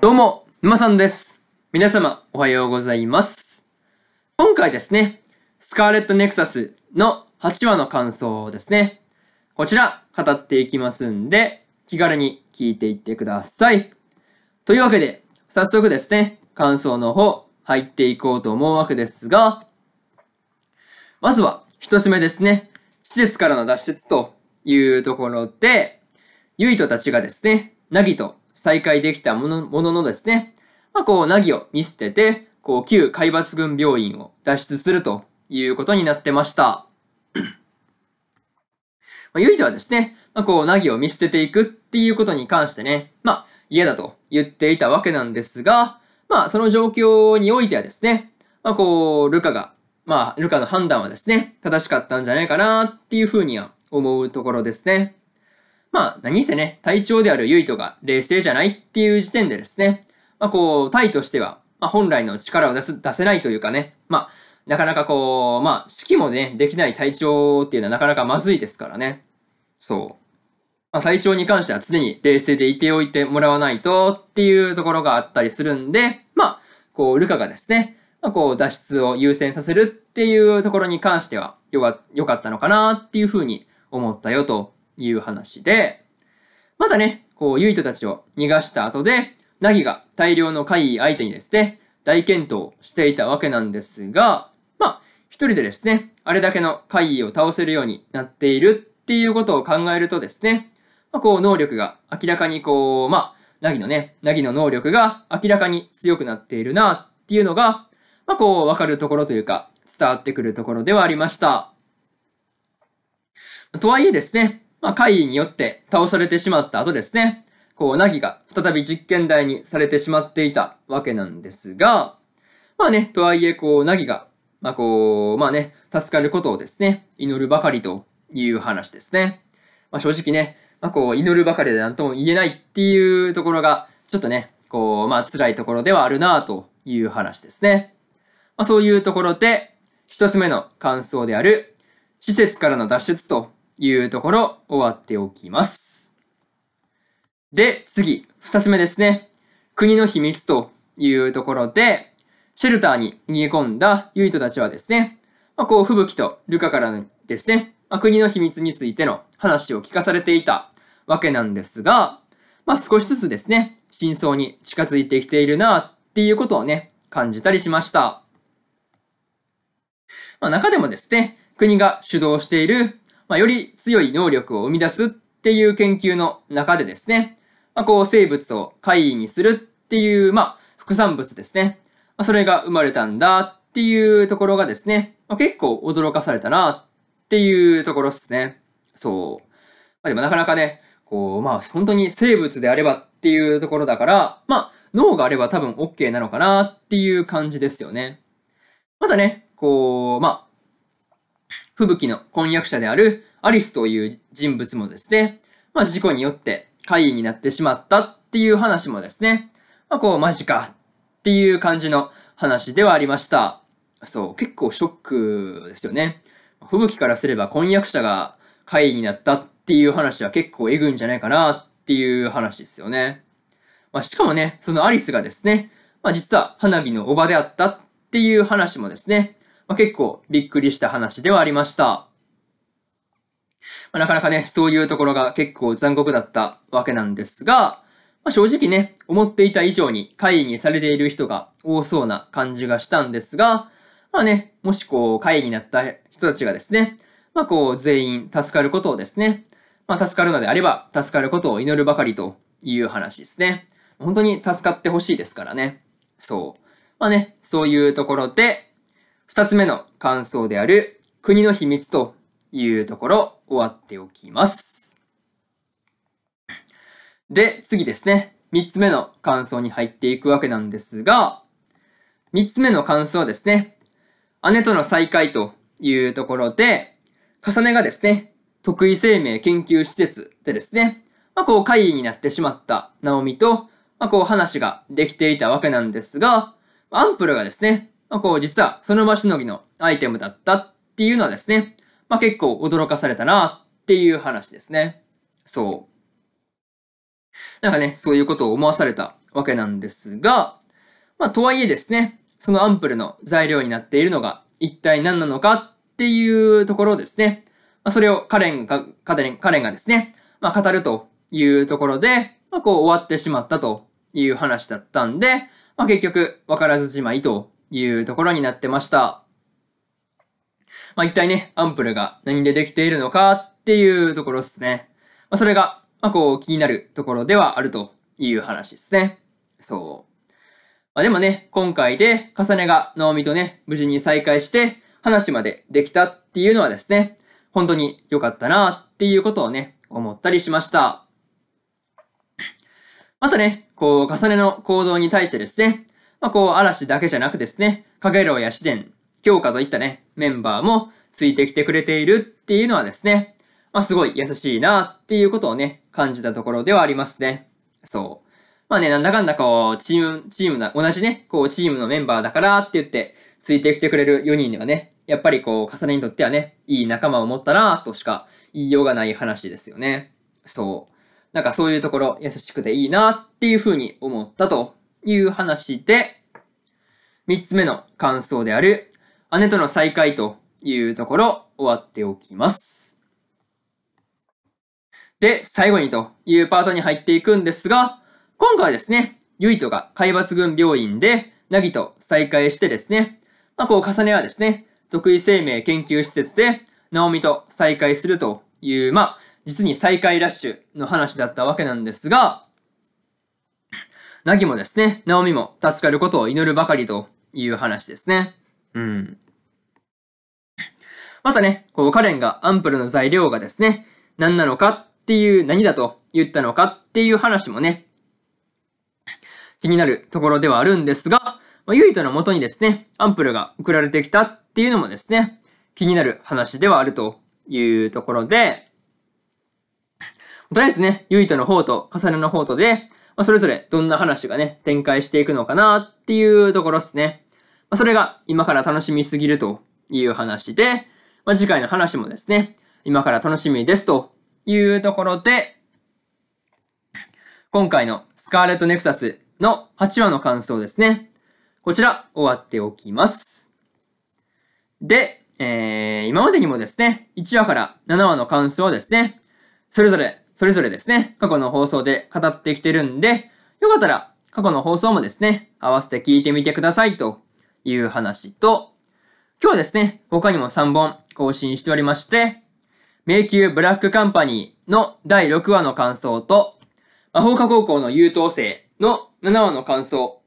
どうも、沼さんです。皆様、おはようございます。今回ですね、スカーレットネクサスの8話の感想をですね、こちら語っていきますんで、気軽に聞いていってください。というわけで、早速ですね、感想の方、入っていこうと思うわけですが、まずは、一つ目ですね、施設からの脱出というところで、ゆいとたちがですね、なぎと再開できたものもののですね、まあ、こう、凪を見捨てて、こう、旧海抜軍病院を脱出するということになってました。まあ、ユではですね、まあ、こう、凪を見捨てていくっていうことに関してね、まあ、嫌だと言っていたわけなんですが、まあ、その状況においてはですね、まあ、こう、ルカが、まあ、ルカの判断はですね、正しかったんじゃないかなっていうふうには思うところですね。まあ、何せね、隊長であるユイトが冷静じゃないっていう時点でですね、まあこう、隊としては、まあ本来の力を出す、出せないというかね、まあ、なかなかこう、まあ、指揮もね、できない隊長っていうのはなかなかまずいですからね。そう。まあ、隊長に関しては常に冷静でいておいてもらわないとっていうところがあったりするんで、まあ、こう、ルカがですね、まあ、こう、脱出を優先させるっていうところに関しては、よか、よかったのかなっていうふうに思ったよという話で、またね、こう、ユイトたちを逃がした後で、ナギが大量の怪異相手にですね、大健闘していたわけなんですが、まあ、一人でですね、あれだけの怪異を倒せるようになっているっていうことを考えるとですね、まあ、こう、能力が明らかにこう、まあ、ナギのね、ナギの能力が明らかに強くなっているなっていうのが、まあ、こう、わかるところというか、伝わってくるところではありました。とはいえですね、まあ、怪異によって倒されてしまった後ですね、こう、ナギが再び実験台にされてしまっていたわけなんですが、まあね、とはいえ、こう、ナギが、まあこう、まあね、助かることをですね、祈るばかりという話ですね。まあ正直ね、まあこう、祈るばかりで何とも言えないっていうところが、ちょっとね、こう、まあ辛いところではあるなという話ですね。まあそういうところで、一つ目の感想である、施設からの脱出というところ終わっておきます。で、次、二つ目ですね。国の秘密というところで、シェルターに逃げ込んだユイトたちはですね、まあ、こう、吹雪とルカからですね、まあ、国の秘密についての話を聞かされていたわけなんですが、まあ、少しずつですね、真相に近づいてきているなっていうことをね、感じたりしました。まあ、中でもですね、国が主導しているまあ、より強い能力を生み出すっていう研究の中でですね、まあ、こう生物を怪異にするっていう、まあ、副産物ですね。まあ、それが生まれたんだっていうところがですね、まあ、結構驚かされたなっていうところですね。そう。まあ、でもなかなかね、こう、まあ本当に生物であればっていうところだから、まあ脳があれば多分 OK なのかなっていう感じですよね。またね、こう、まあ吹雪の婚約者であるアリスという人物もですね、まあ、事故によって怪異になってしまったっていう話もですね、まあ、こう、マジかっていう感じの話ではありました。そう、結構ショックですよね。吹雪からすれば婚約者が怪異になったっていう話は結構えぐいんじゃないかなっていう話ですよね。まあ、しかもね、そのアリスがですね、まあ、実は花火のおばであったっていう話もですね、まあ、結構びっくりした話ではありました。まあ、なかなかね、そういうところが結構残酷だったわけなんですが、まあ、正直ね、思っていた以上に会議にされている人が多そうな感じがしたんですが、まあね、もしこう、会議になった人たちがですね、まあこう、全員助かることをですね、まあ助かるのであれば、助かることを祈るばかりという話ですね。本当に助かってほしいですからね。そう。まあね、そういうところで、2つ目の感想である国の秘密というところ終わっておきます。で、次ですね。3つ目の感想に入っていくわけなんですが、3つ目の感想はですね、姉との再会というところで、重ねがですね、得意生命研究施設でですね、まあ、こう会議になってしまったナオミと、まあ、こう話ができていたわけなんですが、アンプルがですね、まあ、こう、実はその場しのぎのアイテムだったっていうのはですね、まあ、結構驚かされたなっていう話ですね。そう。なんかね、そういうことを思わされたわけなんですが、まあ、とはいえですね、そのアンプルの材料になっているのが一体何なのかっていうところですね。まあ、それをカレンが、カレン、カレンがですね、まあ、語るというところで、まあ、こう終わってしまったという話だったんで、まあ、結局分からずじまいというところになってました。まあ、一体ね、アンプルが何でできているのかっていうところですね。まあ、それが、まあ、こう、気になるところではあるという話ですね。そう。まあ、でもね、今回で、重ねが、直美とね、無事に再会して、話までできたっていうのはですね、本当に良かったなっていうことをね、思ったりしました。またね、こう、重ねの行動に対してですね、まあ、こう、嵐だけじゃなくですね、影楼や自然、京花といったね、メンバーもついてきてくれているっていうのはですね、まあ、すごい優しいなっていうことをね、感じたところではありますね。そう。まあね、なんだかんだこう、チーム、チームな、同じね、こう、チームのメンバーだからって言って、ついてきてくれる4人にはね、やっぱりこう、重ねにとってはね、いい仲間を持ったなとしか言いようがない話ですよね。そう。なんかそういうところ、優しくていいなっていうふうに思ったという話で、3つ目の感想である、姉との再会というところ、終わっておきます。で、最後にというパートに入っていくんですが、今回はですね、ゆいとが海抜軍病院で、なぎと再会してですね、まあ、こう、重ねはですね、得意生命研究施設で、ナオミと再会するという、まあ、実に再会ラッシュの話だったわけなんですが、ナギもですね、ナオミも助かることを祈るばかりという話ですね。うん。またね、こう、カレンがアンプルの材料がですね、何なのかっていう、何だと言ったのかっていう話もね、気になるところではあるんですが、まあ、ユイトの元にですね、アンプルが送られてきたっていうのもですね、気になる話ではあるというところで、とりあえずね、ユイトの方とカサの方とで、まあ、それぞれどんな話がね、展開していくのかなっていうところですね。まあ、それが今から楽しみすぎるという話で、まあ、次回の話もですね、今から楽しみですというところで、今回のスカーレットネクサスの8話の感想ですね。こちら終わっておきます。で、えー、今までにもですね、1話から7話の感想をですね、それぞれそれぞれですね、過去の放送で語ってきてるんで、よかったら過去の放送もですね、合わせて聞いてみてくださいという話と、今日はですね、他にも3本更新しておりまして、迷宮ブラックカンパニーの第6話の感想と、魔法科高校の優等生の7話の感想、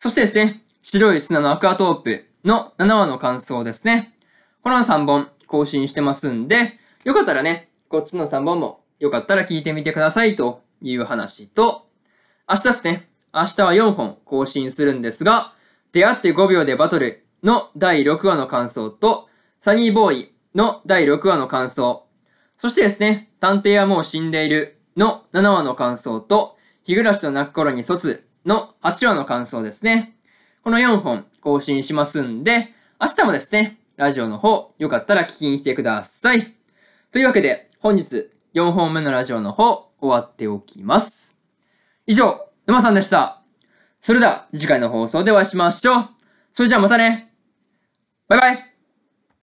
そしてですね、白い砂のアクアトープの7話の感想ですね。この3本更新してますんで、よかったらね、こっちの3本もよかったら聞いてみてくださいという話と、明日ですね。明日は4本更新するんですが、出会って5秒でバトルの第6話の感想と、サニーボーイの第6話の感想、そしてですね、探偵はもう死んでいるの7話の感想と、日暮らしと泣く頃に卒の8話の感想ですね。この4本更新しますんで、明日もですね、ラジオの方、よかったら聞きに来てください。というわけで、本日4本目のラジオの方、終わっておきます。以上、沼さんでした。それでは、次回の放送でお会いしましょう。それじゃあまたね。バイバイ。